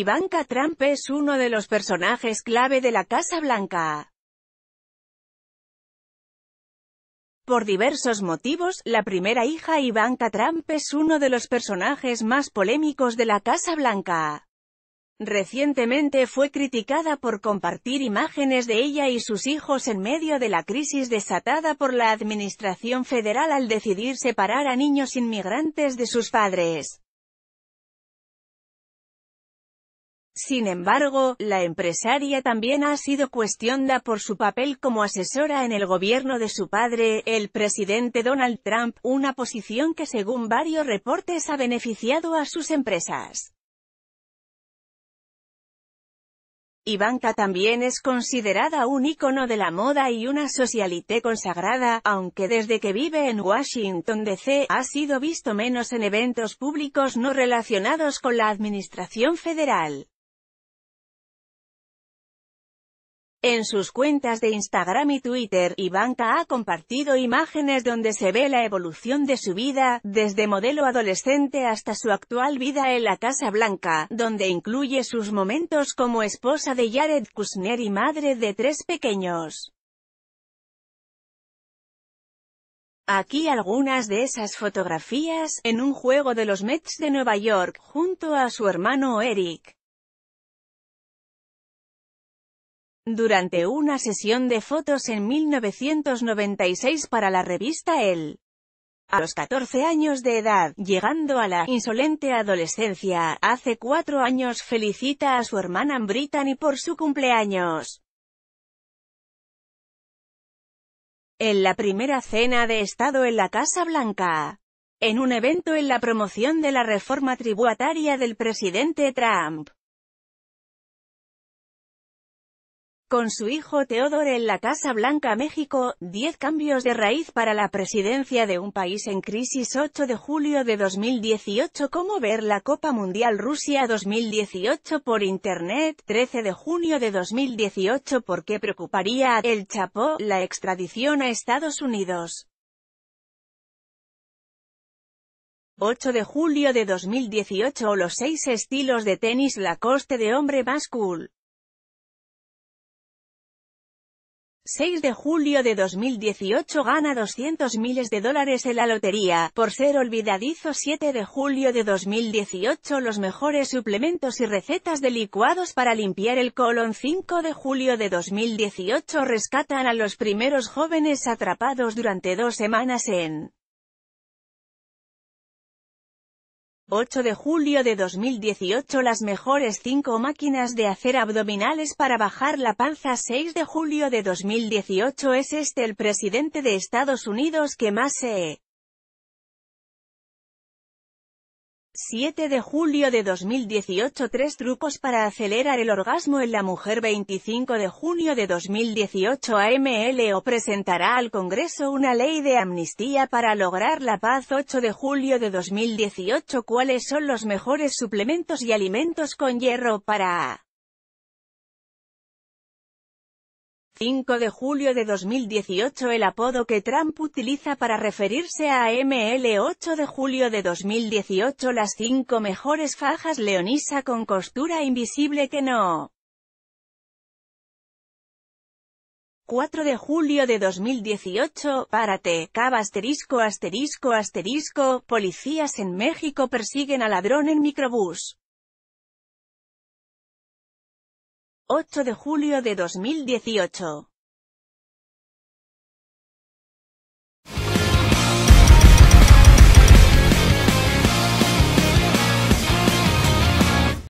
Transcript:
Ivanka Trump es uno de los personajes clave de la Casa Blanca. Por diversos motivos, la primera hija Ivanka Trump es uno de los personajes más polémicos de la Casa Blanca. Recientemente fue criticada por compartir imágenes de ella y sus hijos en medio de la crisis desatada por la administración federal al decidir separar a niños inmigrantes de sus padres. Sin embargo, la empresaria también ha sido cuestionada por su papel como asesora en el gobierno de su padre, el presidente Donald Trump, una posición que según varios reportes ha beneficiado a sus empresas. Ivanka también es considerada un ícono de la moda y una socialité consagrada, aunque desde que vive en Washington D.C. ha sido visto menos en eventos públicos no relacionados con la administración federal. En sus cuentas de Instagram y Twitter, Ivanka ha compartido imágenes donde se ve la evolución de su vida, desde modelo adolescente hasta su actual vida en la Casa Blanca, donde incluye sus momentos como esposa de Jared Kushner y madre de tres pequeños. Aquí algunas de esas fotografías, en un juego de los Mets de Nueva York, junto a su hermano Eric. durante una sesión de fotos en 1996 para la revista El. A los 14 años de edad, llegando a la insolente adolescencia, hace cuatro años felicita a su hermana Brittany por su cumpleaños. En la primera cena de Estado en la Casa Blanca. En un evento en la promoción de la reforma tributaria del presidente Trump. con su hijo Teodor en la Casa Blanca México, 10 cambios de raíz para la presidencia de un país en crisis 8 de julio de 2018 Cómo ver la Copa Mundial Rusia 2018 por Internet, 13 de junio de 2018 ¿Por qué preocuparía a El Chapo la extradición a Estados Unidos? 8 de julio de 2018 Los 6 estilos de tenis Lacoste de hombre más cool 6 de julio de 2018 gana 200 miles de dólares en la lotería, por ser olvidadizo 7 de julio de 2018 los mejores suplementos y recetas de licuados para limpiar el colon 5 de julio de 2018 rescatan a los primeros jóvenes atrapados durante dos semanas en 8 de julio de 2018 Las mejores 5 máquinas de hacer abdominales para bajar la panza 6 de julio de 2018 Es este el presidente de Estados Unidos que más se 7 de julio de 2018 Tres trucos para acelerar el orgasmo en la mujer 25 de junio de 2018 o presentará al Congreso una ley de amnistía para lograr la paz 8 de julio de 2018 ¿Cuáles son los mejores suplementos y alimentos con hierro para 5 de julio de 2018 El apodo que Trump utiliza para referirse a ML 8 de julio de 2018 Las 5 mejores fajas leonisa con costura invisible que no. 4 de julio de 2018, párate, cab asterisco asterisco asterisco, policías en México persiguen a ladrón en microbús. 8 de julio de 2018.